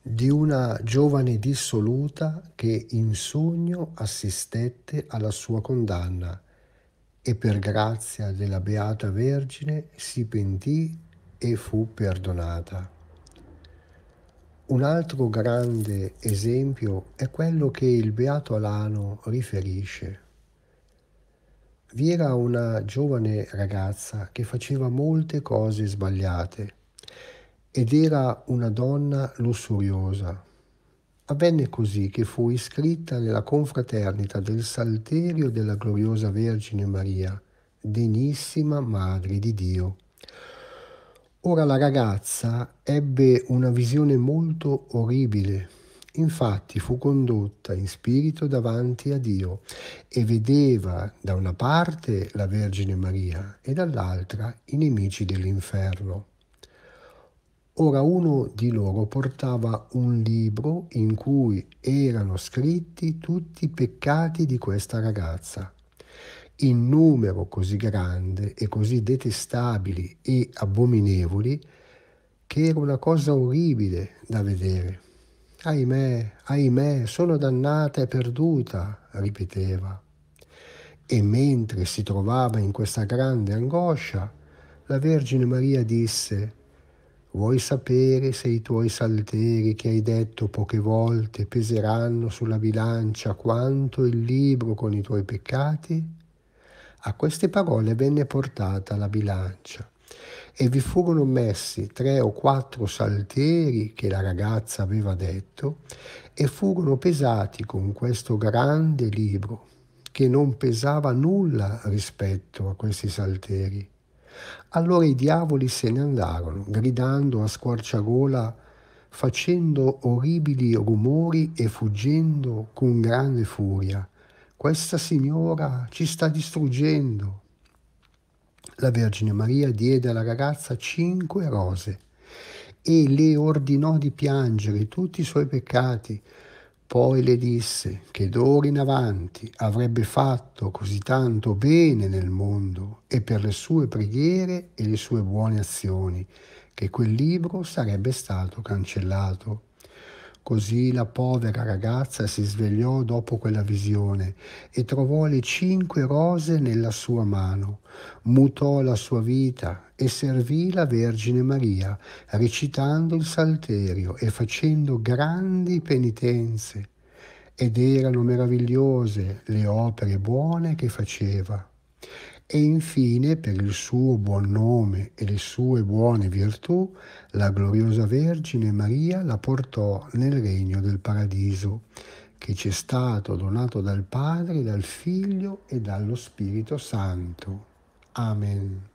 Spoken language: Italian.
di una giovane dissoluta che in sogno assistette alla sua condanna e per grazia della Beata Vergine si pentì e fu perdonata. Un altro grande esempio è quello che il Beato Alano riferisce. Vi era una giovane ragazza che faceva molte cose sbagliate ed era una donna lussuriosa. Avvenne così che fu iscritta nella confraternita del Salterio della gloriosa Vergine Maria, degnissima Madre di Dio. Ora la ragazza ebbe una visione molto orribile. Infatti fu condotta in spirito davanti a Dio e vedeva da una parte la Vergine Maria e dall'altra i nemici dell'inferno. Ora uno di loro portava un libro in cui erano scritti tutti i peccati di questa ragazza. In numero così grande e così detestabili e abominevoli che era una cosa orribile da vedere. Ahimè, ahimè, sono dannata e perduta, ripeteva. E mentre si trovava in questa grande angoscia, la Vergine Maria disse, Vuoi sapere se i tuoi salteri che hai detto poche volte peseranno sulla bilancia quanto il libro con i tuoi peccati? A queste parole venne portata la bilancia e vi furono messi tre o quattro salteri che la ragazza aveva detto e furono pesati con questo grande libro che non pesava nulla rispetto a questi salteri. Allora i diavoli se ne andarono, gridando a squarciagola, facendo orribili rumori e fuggendo con grande furia. Questa signora ci sta distruggendo. La Vergine Maria diede alla ragazza cinque rose e le ordinò di piangere tutti i suoi peccati, poi le disse che d'ora in avanti avrebbe fatto così tanto bene nel mondo e per le sue preghiere e le sue buone azioni che quel libro sarebbe stato cancellato. Così la povera ragazza si svegliò dopo quella visione e trovò le cinque rose nella sua mano, mutò la sua vita e servì la Vergine Maria, recitando il Salterio e facendo grandi penitenze. Ed erano meravigliose le opere buone che faceva e infine per il suo buon nome e le sue buone virtù, la gloriosa Vergine Maria la portò nel regno del paradiso, che ci è stato donato dal Padre, dal Figlio e dallo Spirito Santo. Amen.